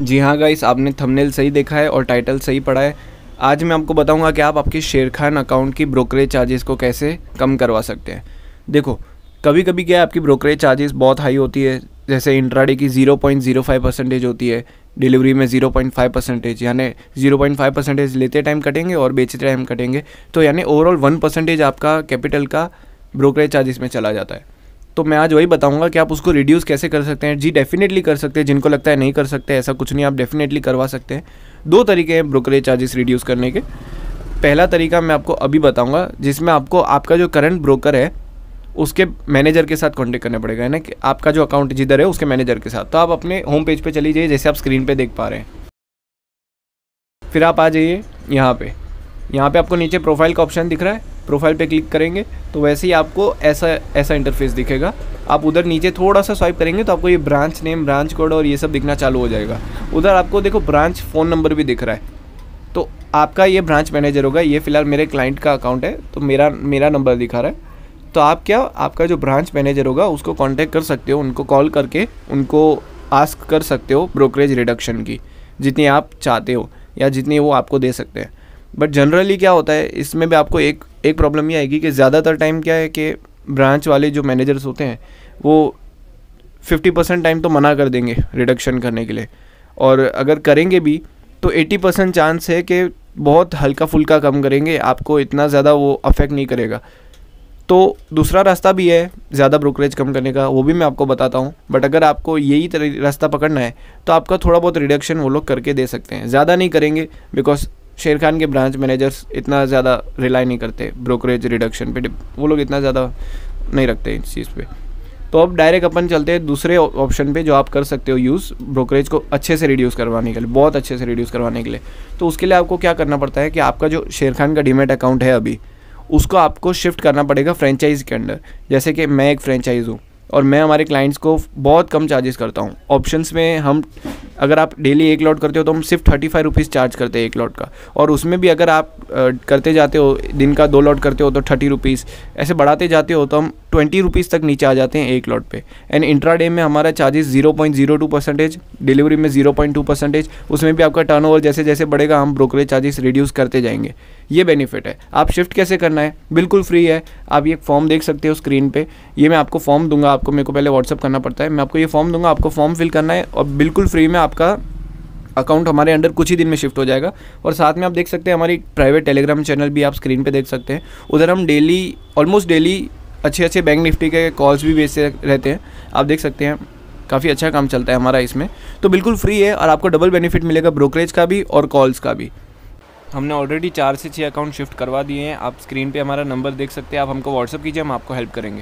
जी हाँ गाइस आपने थंबनेल सही देखा है और टाइटल सही पढ़ा है आज मैं आपको बताऊंगा कि आप आपके शेर खान अकाउंट की ब्रोकरेज चार्जेस को कैसे कम करवा सकते हैं देखो कभी कभी क्या है आपकी ब्रोकरेज चार्जेस बहुत हाई होती है जैसे इंट्राडे की 0.05 परसेंटेज होती है डिलीवरी में 0.5 परसेंटेज यानी 0.5 परसेंटेज लेते टाइम कटेंगे और बेचते टाइम कटेंगे तो यानी ओवरऑल 1 परसेंटेज आपका कैपिटल का ब्रोकरेज चार्जेस में चला जाता है तो मैं आज वही बताऊंगा कि आप उसको रिड्यूस कैसे कर सकते हैं जी डेफिनेटली कर सकते हैं जिनको लगता है नहीं कर सकते ऐसा कुछ नहीं आप डेफिनेटली करवा सकते हैं दो तरीके हैं ब्रोकरेज चार्जेस रिड्यूस करने के पहला तरीका मैं आपको अभी बताऊंगा जिसमें आपको आपका जो करंट ब्रोकर है उसके मैनेजर के साथ कॉन्टेक्ट करना पड़ेगा है ना कि आपका जो अकाउंट जिधर है उसके मैनेजर के साथ तो आप अपने होम पेज पर चली जाइए जैसे आप स्क्रीन पर देख पा रहे हैं फिर आप आ जाइए यहाँ पर यहाँ पे आपको नीचे प्रोफाइल का ऑप्शन दिख रहा है प्रोफाइल पे क्लिक करेंगे तो वैसे ही आपको ऐसा ऐसा इंटरफेस दिखेगा आप उधर नीचे थोड़ा सा स्वाइप करेंगे तो आपको ये ब्रांच नेम ब्रांच कोड और ये सब दिखना चालू हो जाएगा उधर आपको देखो ब्रांच फ़ोन नंबर भी दिख रहा है तो आपका ये ब्रांच मैनेजर होगा ये फ़िलहाल मेरे क्लाइंट का अकाउंट है तो मेरा मेरा नंबर दिखा रहा है तो आप क्या आपका जो ब्रांच मैनेजर होगा उसको कॉन्टैक्ट कर सकते हो उनको कॉल करके उनको आस्क कर सकते हो ब्रोकरेज रिडक्शन की जितनी आप चाहते हो या जितनी वो आपको दे सकते हैं बट जनरली क्या होता है इसमें भी आपको एक एक प्रॉब्लम ये आएगी कि ज़्यादातर टाइम क्या है कि ब्रांच वाले जो मैनेजर्स होते हैं वो फिफ्टी परसेंट टाइम तो मना कर देंगे रिडक्शन करने के लिए और अगर करेंगे भी तो एट्टी परसेंट चांस है कि बहुत हल्का फुल्का कम करेंगे आपको इतना ज़्यादा वो अफेक्ट नहीं करेगा तो दूसरा रास्ता भी है ज़्यादा ब्रोकरेज कम करने का वो भी मैं आपको बताता हूँ बट अगर आपको यही रास्ता पकड़ना है तो आपका थोड़ा बहुत रिडक्शन वो लोग करके दे सकते हैं ज़्यादा नहीं करेंगे बिकॉज शेर खान के ब्रांच मैनेजर्स इतना ज़्यादा रिलाई नहीं करते ब्रोकरेज रिडक्शन पे वो लोग इतना ज़्यादा नहीं रखते इस चीज़ पे तो अब डायरेक्ट अपन चलते हैं दूसरे ऑप्शन पे जो आप कर सकते हो यूज़ ब्रोकरेज को अच्छे से रिड्यूस करवाने के लिए बहुत अच्छे से रिड्यूस करवाने के लिए तो उसके लिए आपको क्या करना पड़ता है कि आपका जो शेर खान का डीमेट अकाउंट है अभी उसको आपको शिफ्ट करना पड़ेगा फ्रेंचाइज के अंडर जैसे कि मैं एक फ्रेंचाइज हूँ और मैं हमारे क्लाइंट्स को बहुत कम चार्जेस करता हूँ ऑप्शंस में हम अगर आप डेली एक लॉट करते हो तो हम सिर्फ थर्टी फाइव रुपीज़ चार्ज करते हैं एक लॉट का और उसमें भी अगर आप करते जाते हो दिन का दो लॉट करते हो तो थर्टी रुपीज़ ऐसे बढ़ाते जाते हो तो हम ट्वेंटी रुपीज़ तक नीचे आ जाते हैं एक लॉट पे एंड इंट्रा डे में हमारा charges zero point zero two percentage delivery में जीरो पॉइंट टू परसेंटेज उसमें भी आपका ओवर जैसे जैसे बढ़ेगा हम ब्रोकरेज चार्जेस रिड्यूस करते जाएंगे ये बेनिफिट है आप शिफ्ट कैसे करना है बिल्कुल फ्री है आप ये फॉर्म देख सकते हो स्क्रीन पर ये मैं आपको फॉर्म दूंगा आपको मेरे को पहले व्हाट्सअप करना पड़ता है मैं आपको ये फॉर्म दूंगा आपको फॉर्म फिल करना है और बिल्कुल फ्री में आपका अकाउंट हमारे अंडर कुछ ही दिन में शिफ्ट हो जाएगा और साथ में आप देख सकते हैं हमारी प्राइवेट टेलीग्राम चैनल भी आप स्क्रीन पे देख सकते हैं उधर हम डेली ऑलमोस्ट डेली अच्छे अच्छे बैंक निफ्टी के कॉल्स भी बेचते रहते हैं आप देख सकते हैं काफ़ी अच्छा काम चलता है हमारा इसमें तो बिल्कुल फ्री है और आपको डबल बेनिफिट मिलेगा ब्रोकरेज का भी और कॉल्स का भी हमने ऑलरेडी चार से छः अकाउंट शिफ्ट करवा दिए हैं आप स्क्रीन पे हमारा नंबर देख सकते हैं आप हमको व्हाट्सअप कीजिए हम आपको हेल्प करेंगे